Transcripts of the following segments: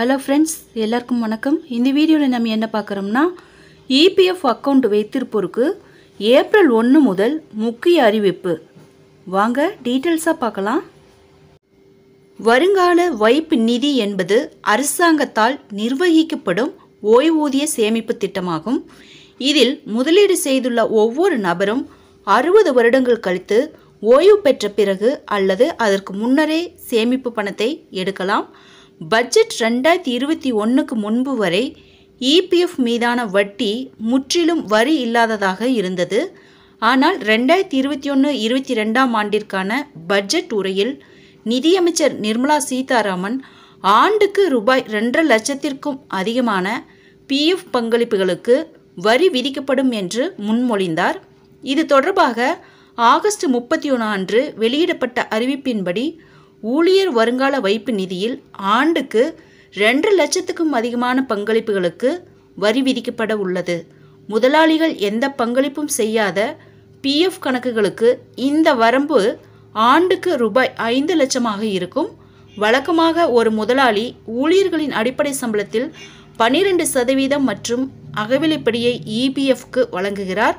hello friends எல்லாருக்கும் வணக்கம் இந்த வீடியோவில் நம்ம என்ன பார்க்குறோம்னா இபிஎஃப் e அக்கவுண்ட் வைத்திருப்போருக்கு ஏப்ரல் ஒன்று முதல் முக்கிய அறிவிப்பு வாங்க டீட்டெயில்ஸாக பார்க்கலாம் வருங்கால வைப்பு நிதி என்பது அரசாங்கத்தால் நிர்வகிக்கப்படும் ஓய்வூதிய சேமிப்பு திட்டமாகும் இதில் முதலீடு செய்துள்ள ஒவ்வொரு நபரும் அறுபது வருடங்கள் கழித்து ஓய்வு பெற்ற பிறகு அல்லது அதற்கு முன்னரே சேமிப்பு பணத்தை எடுக்கலாம் பட்ஜெட் ரெண்டாயிரத்தி இருபத்தி ஒன்றுக்கு முன்பு வரை இபிஎஃப் மீதான வட்டி முற்றிலும் வரி இல்லாததாக இருந்தது ஆனால் ரெண்டாயிரத்தி இருபத்தி ஒன்று இருபத்தி ரெண்டாம் ஆண்டிற்கான பட்ஜெட் உரையில் நிதியமைச்சர் நிர்மலா சீதாராமன் ஆண்டுக்கு ரூபாய் ரெண்டரை லட்சத்திற்கும் அதிகமான பிஎஃப் பங்களிப்புகளுக்கு வரி விதிக்கப்படும் என்று முன்மொழிந்தார் இது தொடர்பாக ஆகஸ்ட் முப்பத்தி ஒன்று அன்று வெளியிடப்பட்ட அறிவிப்பின்படி ஊழியர் வருங்கால வைப்பு நிதியில் ஆண்டுக்கு ரெண்டு லட்சத்துக்கும் அதிகமான பங்களிப்புகளுக்கு வரி விதிக்கப்பட உள்ளது முதலாளிகள் எந்த பங்களிப்பும் செய்யாத பிஎஃப் கணக்குகளுக்கு இந்த வரம்பு ஆண்டுக்கு ரூபாய் ஐந்து லட்சமாக இருக்கும் வழக்கமாக ஒரு முதலாளி ஊழியர்களின் அடிப்படை சம்பளத்தில் பனிரெண்டு சதவீதம் மற்றும் அகவிலைப்படியை இபிஎஃப்க்கு e வழங்குகிறார்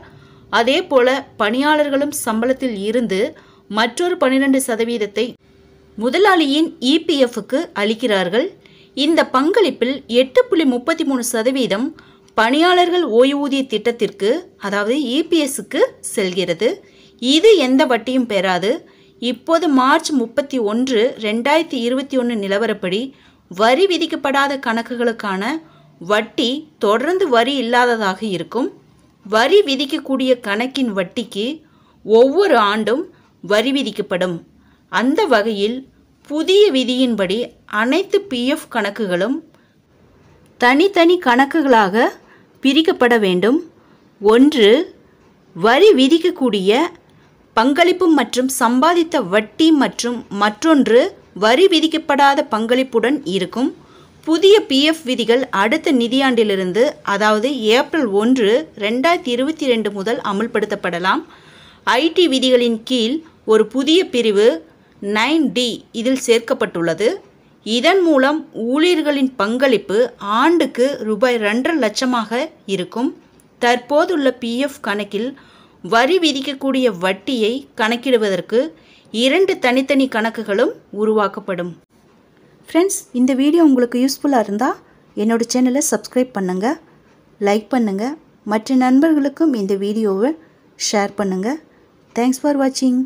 அதேபோல பணியாளர்களும் சம்பளத்தில் இருந்து மற்றொரு பனிரெண்டு சதவீதத்தை முதலாளியின் இபிஎஃப்க்கு e அளிக்கிறார்கள் இந்த பங்களிப்பில் எட்டு புள்ளி முப்பத்தி மூணு சதவீதம் பணியாளர்கள் ஓய்வூதிய திட்டத்திற்கு அதாவது இபிஎஸ்க்கு e செல்கிறது இது எந்த வட்டியும் பெறாது இப்போது மார்ச் முப்பத்தி ஒன்று ரெண்டாயிரத்தி இருபத்தி ஒன்று நிலவரப்படி வரி விதிக்கப்படாத கணக்குகளுக்கான வட்டி தொடர்ந்து வரி இல்லாததாக இருக்கும் வரி விதிக்கக்கூடிய கணக்கின் வட்டிக்கு ஒவ்வொரு ஆண்டும் வரி விதிக்கப்படும் அந்த வகையில் புதிய விதியின்படி அனைத்து பிஎஃப் கணக்குகளும் தனித்தனி கணக்குகளாக பிரிக்கப்பட வேண்டும் ஒன்று வரி விதிக்கக்கூடிய பங்களிப்பு மற்றும் சம்பாதித்த வட்டி மற்றும் மற்றொன்று வரி விதிக்கப்படாத பங்களிப்புடன் இருக்கும் புதிய பிஎஃப் விதிகள் அடுத்த நிதியாண்டிலிருந்து அதாவது ஏப்ரல் ஒன்று ரெண்டாயிரத்தி இருபத்தி ரெண்டு முதல் அமுல்படுத்தப்படலாம் ஐடி விதிகளின் கீழ் ஒரு புதிய பிரிவு நைன் டி இதில் சேர்க்கப்பட்டுள்ளது இதன் மூலம் ஊழியர்களின் பங்களிப்பு ஆண்டுக்கு ரூபாய் ரெண்டரை லட்சமாக இருக்கும் தற்போதுள்ள பிஎஃப் கணக்கில் வரி விதிக்கக்கூடிய வட்டியை கணக்கிடுவதற்கு இரண்டு தனித்தனி கணக்குகளும் உருவாக்கப்படும் ஃப்ரெண்ட்ஸ் இந்த வீடியோ உங்களுக்கு யூஸ்ஃபுல்லாக இருந்தால் என்னோடய சேனலை சப்ஸ்கிரைப் பண்ணுங்கள் லைக் பண்ணுங்கள் மற்ற நண்பர்களுக்கும் இந்த வீடியோவை ஷேர் பண்ணுங்கள் தேங்க்ஸ் ஃபார் வாட்சிங்